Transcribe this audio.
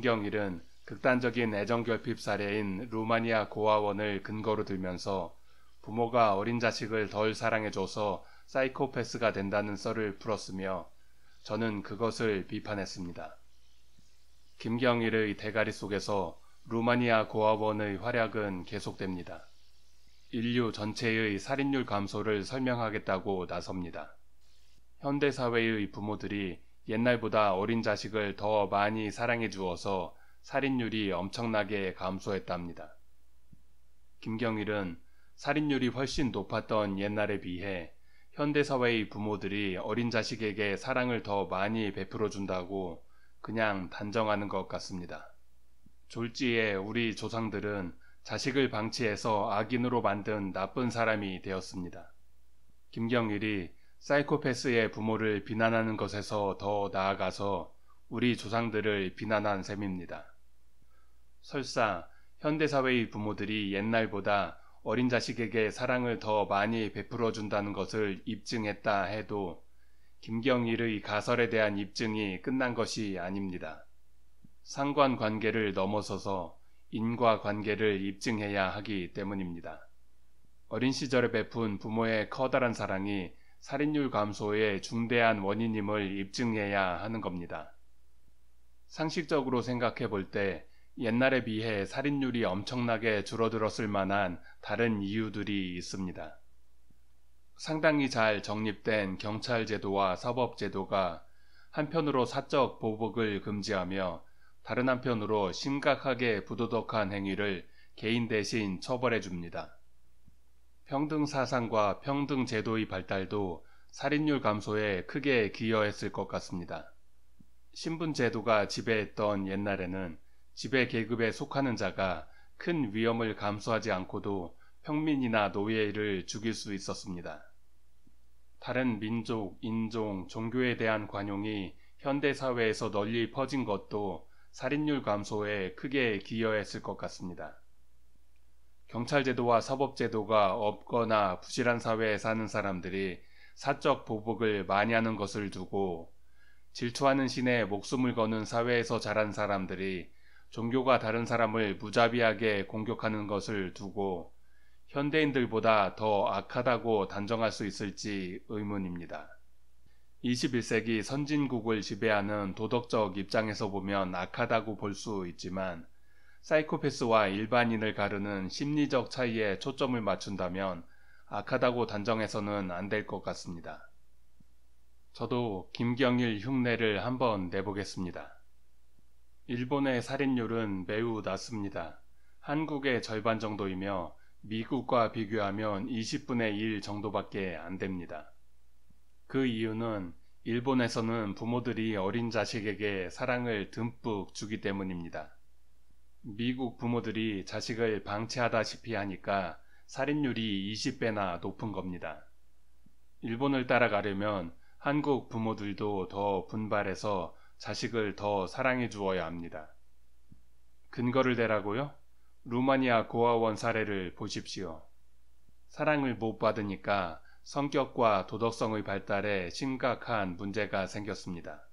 김경일은 극단적인 애정결핍 사례인 루마니아 고아원을 근거로 들면서 부모가 어린 자식을 덜 사랑해줘서 사이코패스가 된다는 썰을 풀었으며 저는 그것을 비판했습니다. 김경일의 대가리 속에서 루마니아 고아원의 활약은 계속됩니다. 인류 전체의 살인율 감소를 설명하겠다고 나섭니다. 현대사회의 부모들이 옛날보다 어린 자식을 더 많이 사랑해 주어서 살인율이 엄청나게 감소했답니다. 김경일은 살인율이 훨씬 높았던 옛날에 비해 현대사회의 부모들이 어린 자식에게 사랑을 더 많이 베풀어 준다고 그냥 단정하는 것 같습니다. 졸지에 우리 조상들은 자식을 방치해서 악인으로 만든 나쁜 사람이 되었습니다. 김경일이 사이코패스의 부모를 비난하는 것에서 더 나아가서 우리 조상들을 비난한 셈입니다. 설사 현대사회의 부모들이 옛날보다 어린 자식에게 사랑을 더 많이 베풀어 준다는 것을 입증했다 해도 김경일의 가설에 대한 입증이 끝난 것이 아닙니다. 상관 관계를 넘어서서 인과 관계를 입증해야 하기 때문입니다. 어린 시절에 베푼 부모의 커다란 사랑이 살인율 감소의 중대한 원인임을 입증해야 하는 겁니다. 상식적으로 생각해 볼 때 옛날에 비해 살인율이 엄청나게 줄어들었을 만한 다른 이유들이 있습니다. 상당히 잘 정립된 경찰 제도와 사법 제도가 한편으로 사적 보복을 금지하며 다른 한편으로 심각하게 부도덕한 행위를 개인 대신 처벌해 줍니다. 평등 사상과 평등 제도의 발달도 살인율 감소에 크게 기여했을 것 같습니다. 신분 제도가 지배했던 옛날에는 지배 계급에 속하는 자가 큰 위험을 감수하지 않고도 평민이나 노예를 죽일 수 있었습니다. 다른 민족, 인종, 종교에 대한 관용이 현대 사회에서 널리 퍼진 것도 살인율 감소에 크게 기여했을 것 같습니다. 경찰제도와 사법제도가 없거나 부실한 사회에 사는 사람들이 사적 보복을 많이 하는 것을 두고 질투하는 신에 목숨을 거는 사회에서 자란 사람들이 종교가 다른 사람을 무자비하게 공격하는 것을 두고 현대인들보다 더 악하다고 단정할 수 있을지 의문입니다. 21세기 선진국을 지배하는 도덕적 입장에서 보면 악하다고 볼 수 있지만 사이코패스와 일반인을 가르는 심리적 차이에 초점을 맞춘다면 악하다고 단정해서는 안 될 것 같습니다. 저도 김경일 흉내를 한번 내보겠습니다. 일본의 살인율은 매우 낮습니다. 한국의 절반 정도이며 미국과 비교하면 20분의 1 정도밖에 안 됩니다. 그 이유는 일본에서는 부모들이 어린 자식에게 사랑을 듬뿍 주기 때문입니다. 미국 부모들이 자식을 방치하다시피 하니까 살인율이 20배나 높은 겁니다. 일본을 따라가려면 한국 부모들도 더 분발해서 자식을 더 사랑해 주어야 합니다. 근거를 대라고요? 루마니아 고아원 사례를 보십시오. 사랑을 못 받으니까 성격과 도덕성의 발달에 심각한 문제가 생겼습니다.